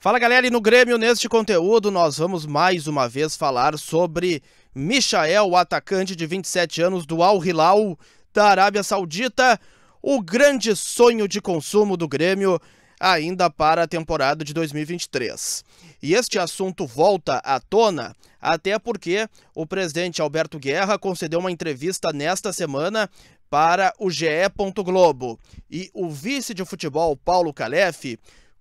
Fala galera, e no Grêmio, neste conteúdo, nós vamos mais uma vez falar sobre Michael, o atacante de 27 anos do Al Hilal da Arábia Saudita, o grande sonho de consumo do Grêmio ainda para a temporada de 2023. E este assunto volta à tona até porque o presidente Alberto Guerra concedeu uma entrevista nesta semana para o GE. Globo e o vice de futebol Paulo Calef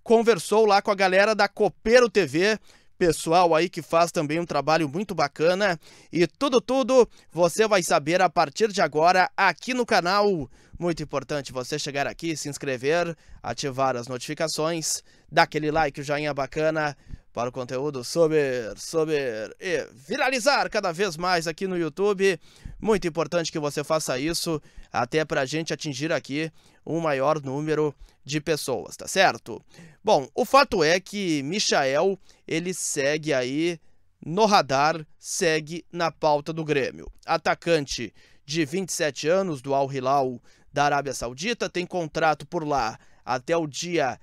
conversou lá com a galera da Copeiro TV, pessoal aí que faz também um trabalho muito bacana. E tudo, tudo você vai saber a partir de agora aqui no canal. Muito importante você chegar aqui, se inscrever, ativar as notificações, dar aquele like, o joinha bacana para o conteúdo sobre, sobre e viralizar cada vez mais aqui no YouTube. Muito importante que você faça isso, até para a gente atingir aqui um maior número de pessoas, tá certo? Bom, o fato é que Michael, ele segue aí no radar, segue na pauta do Grêmio. Atacante de 27 anos do Al Hilal da Arábia Saudita, tem contrato por lá até o dia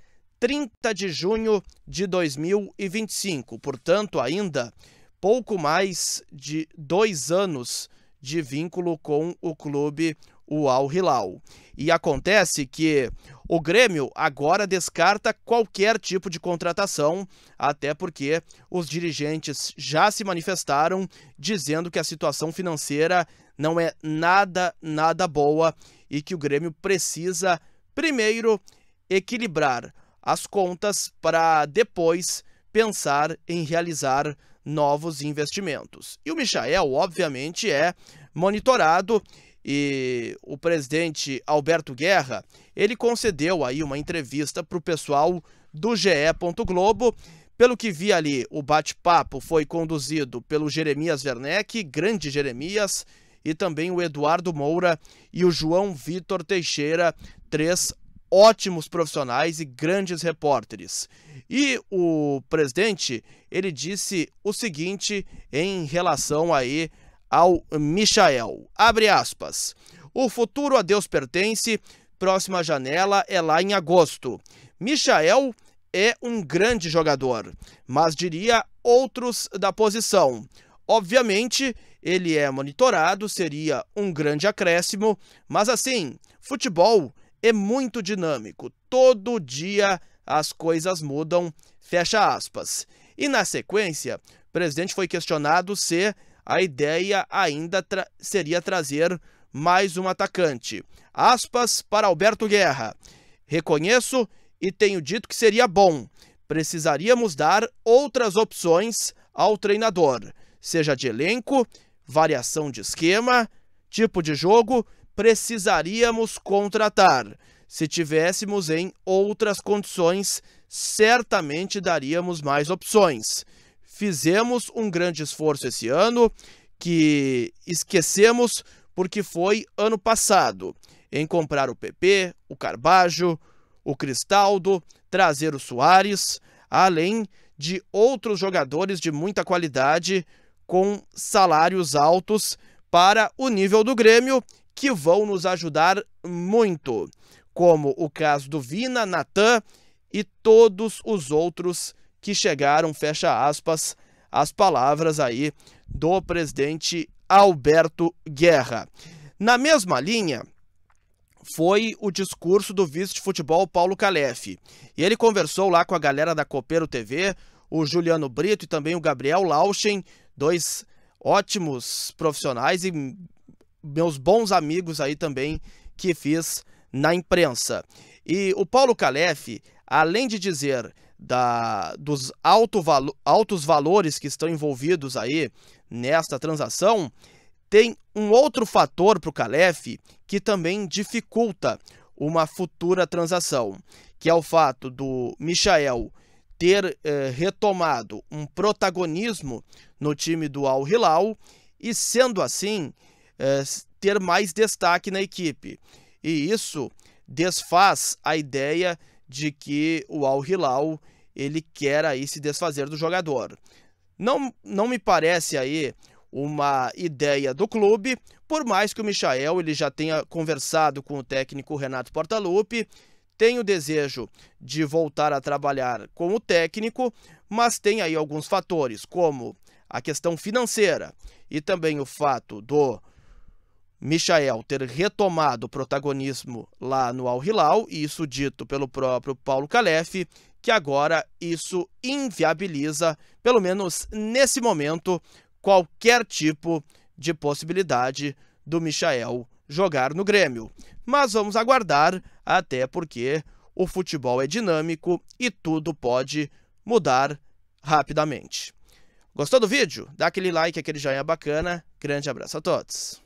30 de junho de 2025, portanto, ainda pouco mais de dois anos de vínculo com o clube o Al Hilal. E acontece que o Grêmio agora descarta qualquer tipo de contratação, até porque os dirigentes já se manifestaram dizendo que a situação financeira não é nada, nada boa e que o Grêmio precisa primeiro equilibrar as contas para depois pensar em realizar novos investimentos. E o Michael, obviamente, é monitorado e o presidente Alberto Guerra, ele concedeu aí uma entrevista para o pessoal do GE. Globo. Pelo que vi ali, o bate-papo foi conduzido pelo Jeremias Werneck, grande Jeremias, e também o Eduardo Moura e o João Vitor Teixeira, três ótimos profissionais e grandes repórteres. E o presidente, ele disse o seguinte em relação aí ao Michael. Abre aspas. O futuro a Deus pertence, próxima janela é lá em agosto. Michael é um grande jogador, mas diria outros da posição. Obviamente, ele é monitorado, seria um grande acréscimo, mas assim, futebol é muito dinâmico. Todo dia as coisas mudam, fecha aspas. E na sequência, o presidente foi questionado se a ideia ainda tra seria trazer mais um atacante. Aspas para Alberto Guerra. Reconheço e tenho dito que seria bom. Precisaríamos dar outras opções ao treinador, seja de elenco, variação de esquema, tipo de jogo, precisaríamos contratar. Se tivéssemos em outras condições, certamente daríamos mais opções. Fizemos um grande esforço esse ano que esquecemos porque foi ano passado em comprar o PP, o Carbajo, o Cristaldo, trazer o Soares, além de outros jogadores de muita qualidade com salários altos para o nível do Grêmio que vão nos ajudar muito, como o caso do Vina, Natan e todos os outros que chegaram, fecha aspas, as palavras aí do presidente Alberto Guerra. Na mesma linha, foi o discurso do vice de futebol Paulo Calef. E ele conversou lá com a galera da Copeiro TV, o Juliano Brito e também o Gabriel Lauschen, dois ótimos profissionais e meus bons amigos aí também que fiz na imprensa. E o Paulo Calef, além de dizer da, dos alto valo, altos valores que estão envolvidos aí nesta transação, tem um outro fator para o Calef que também dificulta uma futura transação, que é o fato do Michael ter eh, retomado um protagonismo no time do Al Hilal e sendo assim, eh, ter mais destaque na equipe. E isso desfaz a ideia de que o Al Hilal ele quer aí se desfazer do jogador. Não, não me parece aí uma ideia do clube, por mais que o Michael ele já tenha conversado com o técnico Renato Portaluppi, tem o desejo de voltar a trabalhar com o técnico, mas tem aí alguns fatores, como a questão financeira e também o fato do Michael ter retomado o protagonismo lá no Al Hilal, e isso dito pelo próprio Paulo Calef, que agora isso inviabiliza, pelo menos nesse momento, qualquer tipo de possibilidade do Michael jogar no Grêmio. Mas vamos aguardar, até porque o futebol é dinâmico e tudo pode mudar rapidamente. Gostou do vídeo? Dá aquele like, aquele joinha bacana. Grande abraço a todos.